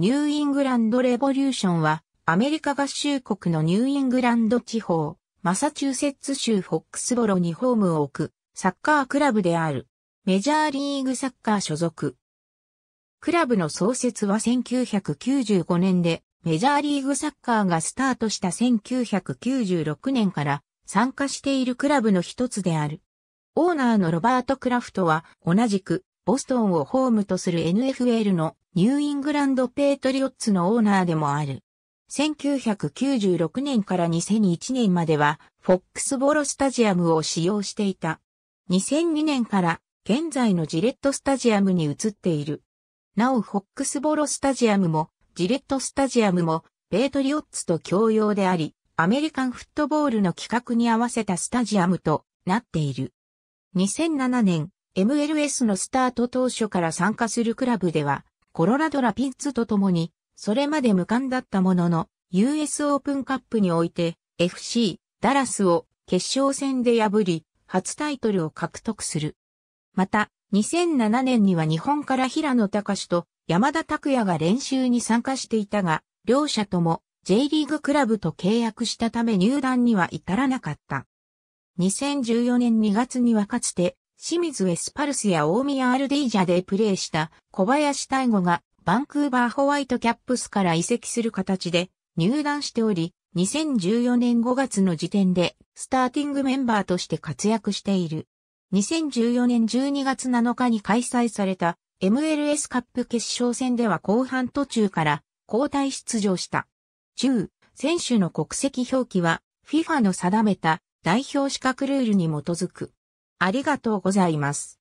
ニューイングランドレボリューションは、アメリカ合衆国のニューイングランド地方、マサチューセッツ州フォックスボロにホームを置く、サッカークラブである、メジャーリーグサッカー所属。クラブの創設は1995年で、メジャーリーグサッカーがスタートした1996年から参加しているクラブの一つである。オーナーのロバート・クラフトは同じくボストンをホームとする NFL のニューイングランドペイトリオッツのオーナーでもある。1996年から2001年までは、フォックスボロスタジアムを使用していた。2002年から現在のジレットスタジアムに移っている。なおフォックスボロスタジアムもジレットスタジアムもペイトリオッツと共用であり、アメリカンフットボールの規格に合わせたスタジアムとなっている。2007年、MLS のスタート当初から参加するクラブでは、コロラドラピッツと共に、それまで無冠だったものの、US オープンカップにおいて、FC、ダラスを決勝戦で破り、初タイトルを獲得する。また、2007年には日本から平野隆と山田拓也が練習に参加していたが、両者とも J リーグクラブと契約したため入団には至らなかった。2014年2月にはかつて清水エスパルスや大宮アルディージャでプレーした小林大吾がバンクーバーホワイトキャップスから移籍する形で入団しており、2014年5月の時点でスターティングメンバーとして活躍している。2014年12月7日に開催された MLS カップ決勝戦では後半途中から交代出場した。中、選手の国籍表記は FIFA の定めた代表資格ルールに基づく。ありがとうございます。